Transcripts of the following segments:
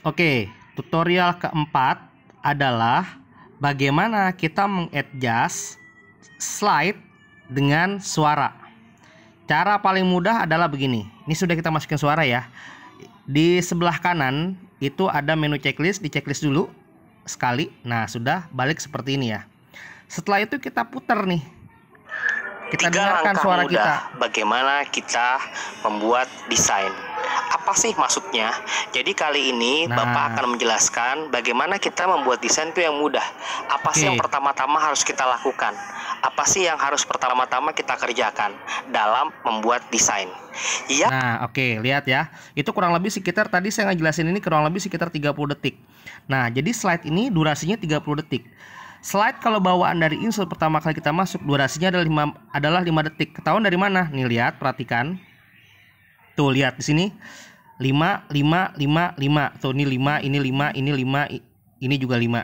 Oke, tutorial keempat adalah bagaimana kita mengadjust slide dengan suara. Cara paling mudah adalah begini. Ini sudah kita masukin suara ya. Di sebelah kanan itu ada menu checklist, di checklist dulu sekali. Nah, sudah balik seperti ini ya. Setelah itu kita putar nih. Kita dengarkan suara mudah kita. Bagaimana kita membuat desain apa sih maksudnya? Jadi kali ini nah. Bapak akan menjelaskan bagaimana kita membuat desain itu yang mudah. Apa okay. sih yang pertama-tama harus kita lakukan? Apa sih yang harus pertama-tama kita kerjakan dalam membuat desain? Iya. Nah, oke, okay, lihat ya. Itu kurang lebih sekitar tadi saya ngejelasin ini kurang lebih sekitar 30 detik. Nah, jadi slide ini durasinya 30 detik. Slide kalau bawaan dari insert pertama kali kita masuk durasinya adalah 5 adalah 5 detik. Ketahuan dari mana? Nih lihat, perhatikan. Tuh lihat di sini. 5 5 5 5. Tuh ini 5, ini 5, ini 5, ini juga 5.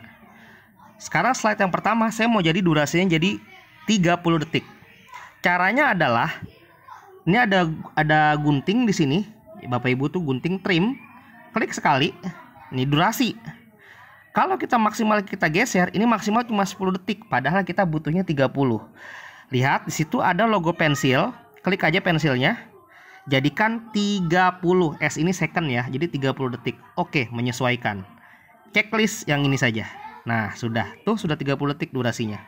Sekarang slide yang pertama saya mau jadi durasinya jadi 30 detik. Caranya adalah ini ada ada gunting di sini. Bapak Ibu tuh gunting trim. Klik sekali. Ini durasi. Kalau kita maksimal kita geser, ini maksimal cuma 10 detik, padahal kita butuhnya 30. Lihat, di situ ada logo pensil. Klik aja pensilnya. Jadikan 30 S ini second ya, jadi 30 detik. Oke, menyesuaikan. Checklist yang ini saja. Nah, sudah. Tuh sudah 30 detik durasinya.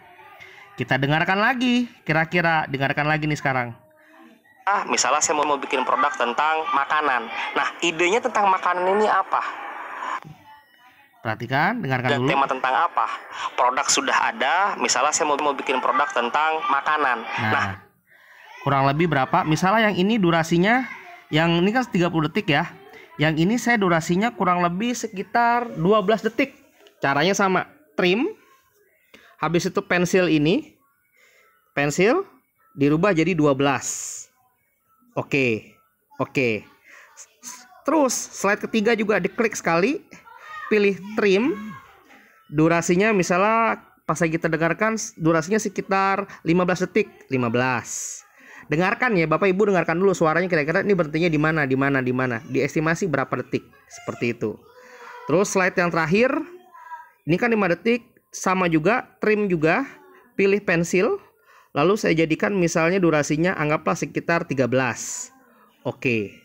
Kita dengarkan lagi. Kira-kira dengarkan lagi nih sekarang. Ah, misalnya saya mau bikin produk tentang makanan. Nah, idenya tentang makanan ini apa? Perhatikan, dengarkan Dan dulu. Tema tentang apa? Produk sudah ada. Misalnya saya mau mau bikin produk tentang makanan. Nah, nah kurang lebih berapa misalnya yang ini durasinya yang ini kan 30 detik ya yang ini saya durasinya kurang lebih sekitar 12 detik caranya sama trim habis itu pensil ini pensil dirubah jadi 12 oke oke terus slide ketiga juga diklik sekali pilih trim durasinya misalnya pas lagi kita dengarkan durasinya sekitar 15 detik 15 Dengarkan ya Bapak Ibu dengarkan dulu suaranya kira-kira ini berhentinya di mana, di mana, di mana. Diestimasi berapa detik seperti itu. Terus slide yang terakhir ini kan 5 detik sama juga trim juga pilih pensil lalu saya jadikan misalnya durasinya anggaplah sekitar 13. Oke.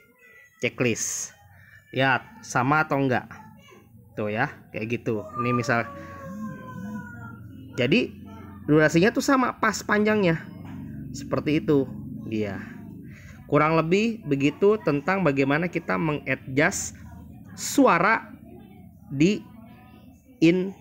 Checklist. ya sama atau enggak. Tuh ya, kayak gitu. Ini misal jadi durasinya tuh sama pas panjangnya. Seperti itu. Iya. Kurang lebih begitu tentang bagaimana kita mengadjust suara di in